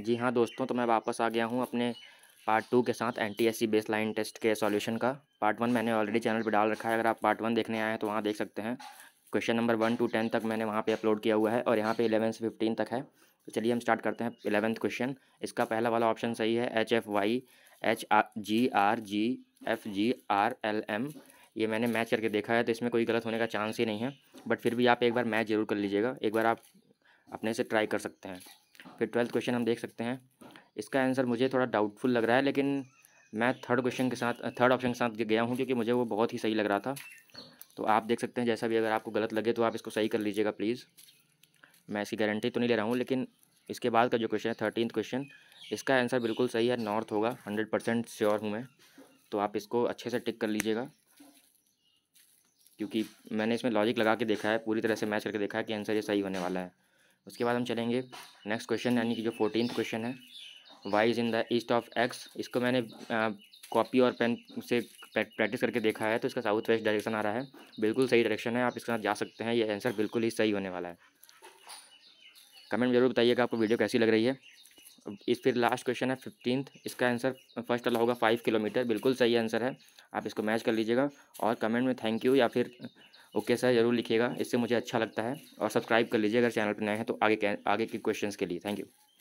जी हाँ दोस्तों तो मैं वापस आ गया हूँ अपने पार्ट टू के साथ N T S C base line test के सॉल्यूशन का पार्ट वन मैंने ऑलरेडी चैनल पे डाल रखा है अगर आप पार्ट वन देखने आए हैं तो वहाँ देख सकते हैं question number one to ten तक मैंने वहाँ पे अपलोड किया हुआ है और यहाँ पे इलेवन से फिफ्टीन तक है तो चलिए हम स्टार्ट करते हैं इलेवंथ क्वेश्चन इसका पहला वाला ऑप्शन सही है H F Y H R G R G F G R L M ये मैंने मैच करके देखा है तो इसमें कोई गलत होने का चांस ही नहीं है बट फिर भी आप एक बार मैच जरूर कर लीजिएगा एक बार आप अपने से ट्राई कर सकते हैं फिर ट्वेल्थ क्वेश्चन हम देख सकते हैं इसका आंसर मुझे थोड़ा डाउटफुल लग रहा है लेकिन मैं थर्ड क्वेश्चन के साथ थर्ड ऑप्शन के साथ गया हूँ क्योंकि मुझे वो बहुत ही सही लग रहा था तो आप देख सकते हैं जैसा भी अगर आपको गलत लगे तो आप इसको सही कर लीजिएगा प्लीज़ मैं इसकी गारंटी तो नहीं ले रहा हूँ लेकिन इसके बाद का जो क्वेश्चन है थर्टीन क्वेश्चन इसका आंसर बिल्कुल सही है नॉर्थ होगा हंड्रेड परसेंट श्योर हूँ मैं तो आप इसको अच्छे से टिक कर लीजिएगा क्योंकि मैंने इसमें लॉजिक लगा के देखा है पूरी तरह से मैच करके देखा है कि आंसर ये सही होने वाला है उसके बाद हम चलेंगे नेक्स्ट क्वेश्चन यानी कि जो फोर्टीन क्वेश्चन है Y is in the east of X इसको मैंने कॉपी और पेन से प्रैक्टिस करके देखा है तो इसका साउथ वेस्ट डायरेक्शन आ रहा है बिल्कुल सही डायरेक्शन है आप इसके साथ जा सकते हैं ये आंसर बिल्कुल ही सही होने वाला है कमेंट में जरूर बताइएगा आपको वीडियो कैसी लग रही है इस फिर लास्ट क्वेश्चन है फिफ्टींथ इसका आंसर फर्स्ट वाला होगा फाइव किलोमीटर बिल्कुल सही आंसर है आप इसको मैच कर लीजिएगा और कमेंट में थैंक यू या फिर ओके सर ज़रूर लिखिएगा इससे मुझे अच्छा लगता है और सब्सक्राइब कर लीजिए अगर चैनल पर नए हैं तो आगे आगे के क्वेश्चंस के लिए थैंक यू